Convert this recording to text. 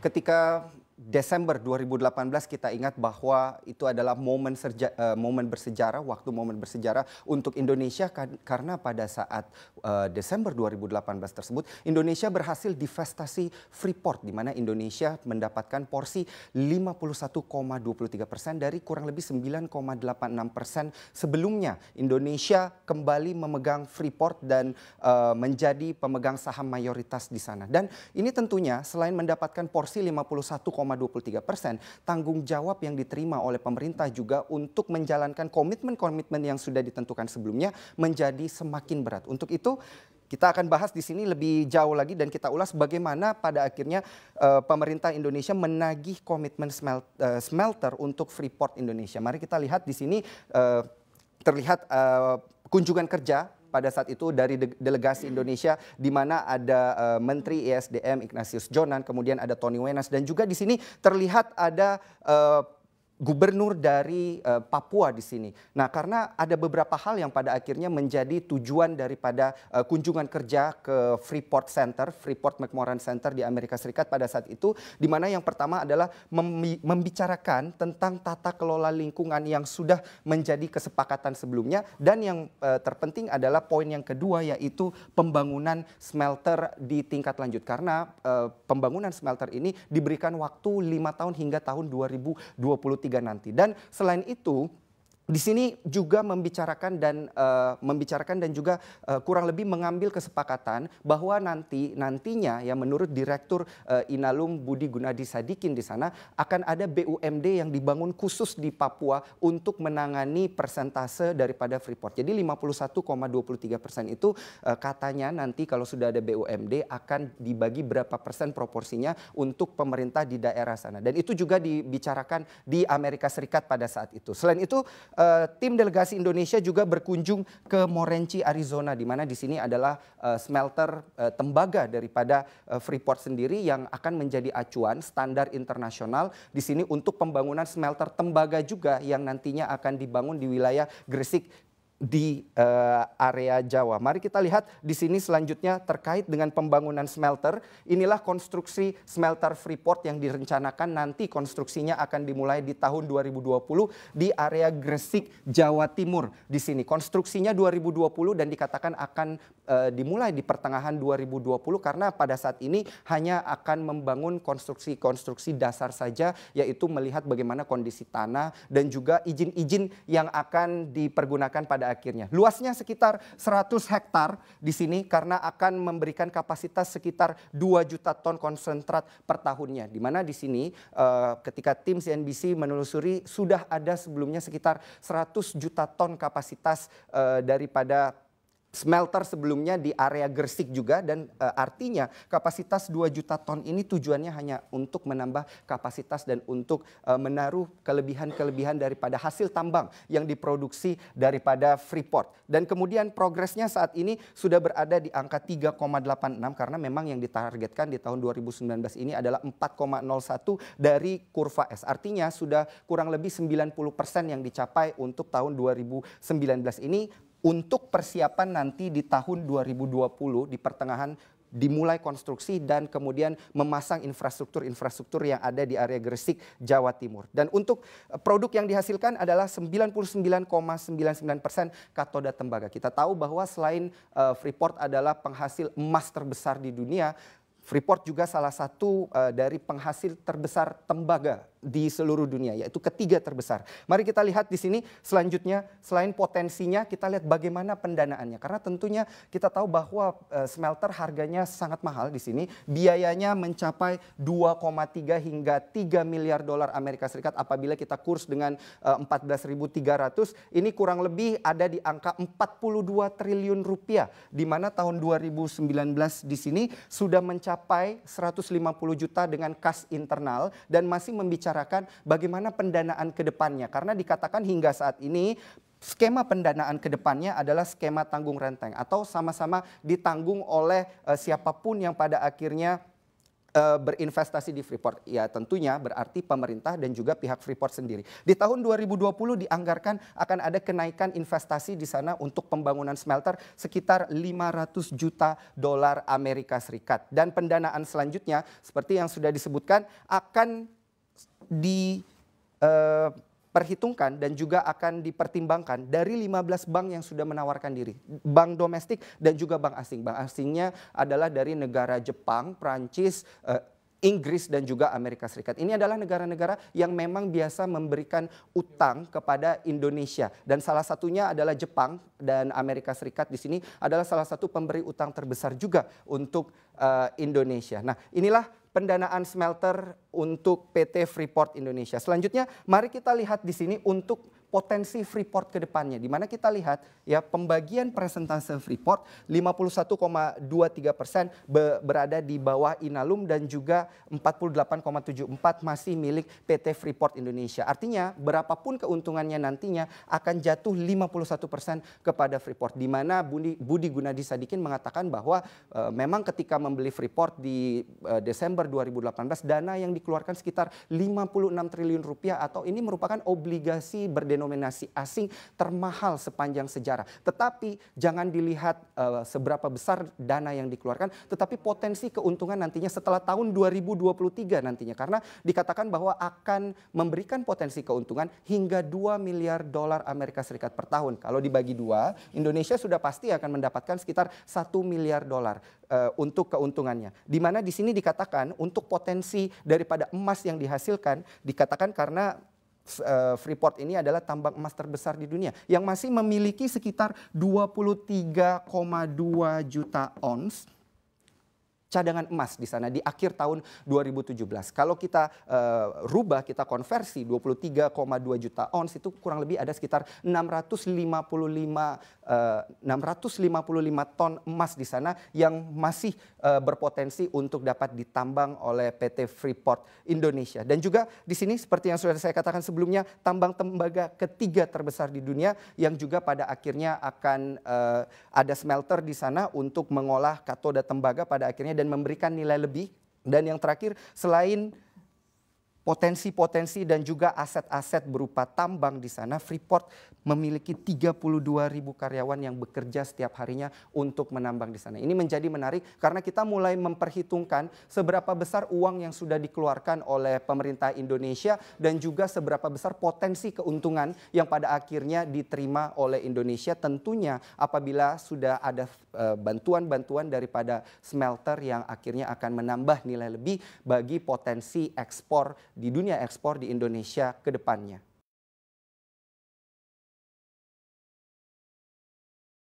ketika Desember 2018 kita ingat bahwa itu adalah momen uh, momen bersejarah, waktu momen bersejarah untuk Indonesia kan, karena pada saat uh, Desember 2018 tersebut Indonesia berhasil divestasi Freeport di mana Indonesia mendapatkan porsi 51,23 persen dari kurang lebih 9,86 persen sebelumnya. Indonesia kembali memegang Freeport dan uh, menjadi pemegang saham mayoritas di sana. Dan ini tentunya selain mendapatkan porsi 51, 23 persen, tanggung jawab yang diterima oleh pemerintah juga untuk menjalankan komitmen-komitmen yang sudah ditentukan sebelumnya menjadi semakin berat. Untuk itu kita akan bahas di sini lebih jauh lagi dan kita ulas bagaimana pada akhirnya uh, pemerintah Indonesia menagih komitmen smel uh, eh, smelter untuk Freeport Indonesia. Mari kita lihat di sini uh, terlihat uh, kunjungan kerja pada saat itu dari de delegasi Indonesia di mana ada uh, Menteri ESDM Ignatius Jonan, kemudian ada Tony Wenas dan juga di sini terlihat ada uh, gubernur dari uh, Papua di sini. Nah, karena ada beberapa hal yang pada akhirnya menjadi tujuan daripada uh, kunjungan kerja ke Freeport Center, Freeport McMoran Center di Amerika Serikat pada saat itu, di mana yang pertama adalah membicarakan tentang tata kelola lingkungan yang sudah menjadi kesepakatan sebelumnya dan yang uh, terpenting adalah poin yang kedua yaitu pembangunan smelter di tingkat lanjut karena uh, pembangunan smelter ini diberikan waktu lima tahun hingga tahun 2023 nanti. Dan selain itu di sini juga membicarakan dan uh, membicarakan dan juga uh, kurang lebih mengambil kesepakatan bahwa nanti nantinya ya menurut Direktur uh, Inalum Budi Gunadi Sadikin di sana akan ada BUMD yang dibangun khusus di Papua untuk menangani persentase daripada Freeport. Jadi 51,23 persen itu uh, katanya nanti kalau sudah ada BUMD akan dibagi berapa persen proporsinya untuk pemerintah di daerah sana. Dan itu juga dibicarakan di Amerika Serikat pada saat itu. Selain itu uh, tim delegasi Indonesia juga berkunjung ke Morenci, Arizona, di mana di sini adalah uh, smelter uh, tembaga daripada uh, Freeport sendiri yang akan menjadi acuan standar internasional di sini untuk pembangunan smelter tembaga juga yang nantinya akan dibangun di wilayah Gresik di uh, area Jawa. Mari kita lihat di sini selanjutnya terkait dengan pembangunan smelter. Inilah konstruksi smelter Freeport yang direncanakan nanti konstruksinya akan dimulai di tahun 2020 di area Gresik, Jawa Timur. Di sini konstruksinya 2020 dan dikatakan akan uh, dimulai di pertengahan 2020 karena pada saat ini hanya akan membangun konstruksi-konstruksi dasar saja yaitu melihat bagaimana kondisi tanah dan juga izin-izin yang akan dipergunakan pada akhirnya. Luasnya sekitar 100 hektar di sini karena akan memberikan kapasitas sekitar 2 juta ton konsentrat per tahunnya. Di mana di sini uh, ketika tim CNBC menelusuri sudah ada sebelumnya sekitar 100 juta ton kapasitas uh, daripada smelter sebelumnya di area Gersik juga dan e, artinya kapasitas 2 juta ton ini tujuannya hanya untuk menambah kapasitas dan untuk e, menaruh kelebihan-kelebihan daripada hasil tambang yang diproduksi daripada Freeport. Dan kemudian progresnya saat ini sudah berada di angka 3,86 karena memang yang ditargetkan di tahun 2019 ini adalah 4,01 dari kurva S. Artinya sudah kurang lebih 90% yang dicapai untuk tahun 2019 ini untuk persiapan nanti di tahun 2020 di pertengahan dimulai konstruksi dan kemudian memasang infrastruktur-infrastruktur yang ada di area Gresik, Jawa Timur. Dan untuk eh, produk yang dihasilkan adalah 99,99 persen katoda tembaga. Kita tahu bahwa selain uh, Freeport adalah penghasil emas terbesar di dunia, Freeport juga salah satu uh, dari penghasil terbesar tembaga di seluruh dunia, yaitu ketiga terbesar. Mari kita lihat di sini selanjutnya selain potensinya kita lihat bagaimana pendanaannya. Karena tentunya kita tahu bahwa eh, smelter harganya sangat mahal di sini, biayanya mencapai 2,3 hingga 3 miliar dolar Amerika Serikat apabila kita kurs dengan e, eh, 14.300 ini kurang lebih ada di angka 42 triliun rupiah di mana tahun 2019 di sini sudah mencapai 150 juta dengan kas internal dan masih membicarakan membicarakan bagaimana pendanaan ke depannya. Karena dikatakan hingga saat ini skema pendanaan ke depannya adalah skema tanggung renteng atau sama-sama ditanggung oleh uh, siapapun yang pada akhirnya eh, berinvestasi di Freeport. Ya tentunya berarti pemerintah dan juga pihak Freeport sendiri. Di tahun 2020 dianggarkan akan ada kenaikan investasi di sana untuk pembangunan smelter sekitar 500 juta dolar Amerika Serikat. Dan pendanaan selanjutnya seperti yang sudah disebutkan akan diperhitungkan eh, dan juga akan dipertimbangkan dari 15 bank yang sudah menawarkan diri. Bank domestik dan juga bank asing. Bank asingnya adalah dari negara Jepang, Prancis, eh, Inggris dan juga Amerika Serikat. Ini adalah negara-negara yang memang biasa memberikan utang kepada Indonesia dan salah satunya adalah Jepang dan Amerika Serikat di sini adalah salah satu pemberi utang terbesar juga untuk uh, Indonesia. Nah, inilah pendanaan smelter untuk PT Freeport Indonesia. Selanjutnya, mari kita lihat di sini untuk potensi Freeport ke depannya. Di mana kita lihat ya pembagian presentasi Freeport 51,23 persen berada di bawah Inalum dan juga 48,74 masih milik PT Freeport Indonesia. Artinya berapapun keuntungannya nantinya akan jatuh 51 persen kepada Freeport. Di mana Budi, Budi Gunadi Sadikin mengatakan bahwa e, memang ketika membeli Freeport di e, Desember 2018 dana yang dikeluarkan sekitar 56 triliun rupiah atau ini merupakan obligasi berdenominasi denominasi asing termahal sepanjang sejarah. Tetapi jangan dilihat uh, seberapa besar dana yang dikeluarkan, tetapi potensi keuntungan nantinya setelah tahun 2023 nantinya karena dikatakan bahwa akan memberikan potensi keuntungan hingga 2 miliar dolar Amerika Serikat per tahun. Kalau dibagi dua, Indonesia sudah pasti akan mendapatkan sekitar 1 miliar dolar uh, untuk keuntungannya. Di mana di sini dikatakan untuk potensi daripada emas yang dihasilkan dikatakan karena Eh, Freeport ini adalah tambang emas terbesar di dunia yang masih memiliki sekitar 23,2 juta ons cadangan emas di sana di akhir tahun 2017. Kalau kita uh, rubah, kita konversi 23,2 juta ons itu kurang lebih ada sekitar 655 uh, 655 ton emas di sana yang masih uh, berpotensi untuk dapat ditambang oleh PT Freeport Indonesia. Dan juga di sini seperti yang sudah saya katakan sebelumnya, tambang tembaga ketiga terbesar di dunia yang juga pada akhirnya akan uh, ada smelter di sana untuk mengolah katoda tembaga pada akhirnya dan memberikan nilai lebih. Dan yang terakhir, selain potensi-potensi dan juga aset-aset berupa tambang di sana, Freeport memiliki 32 ribu karyawan yang bekerja setiap harinya untuk menambang di sana. Ini menjadi menarik karena kita mulai memperhitungkan seberapa besar uang yang sudah dikeluarkan oleh pemerintah Indonesia dan juga seberapa besar potensi keuntungan yang pada akhirnya diterima oleh Indonesia tentunya apabila sudah ada eh, bantuan-bantuan daripada smelter yang akhirnya akan menambah nilai lebih bagi potensi ekspor di dunia ekspor di Indonesia ke depannya.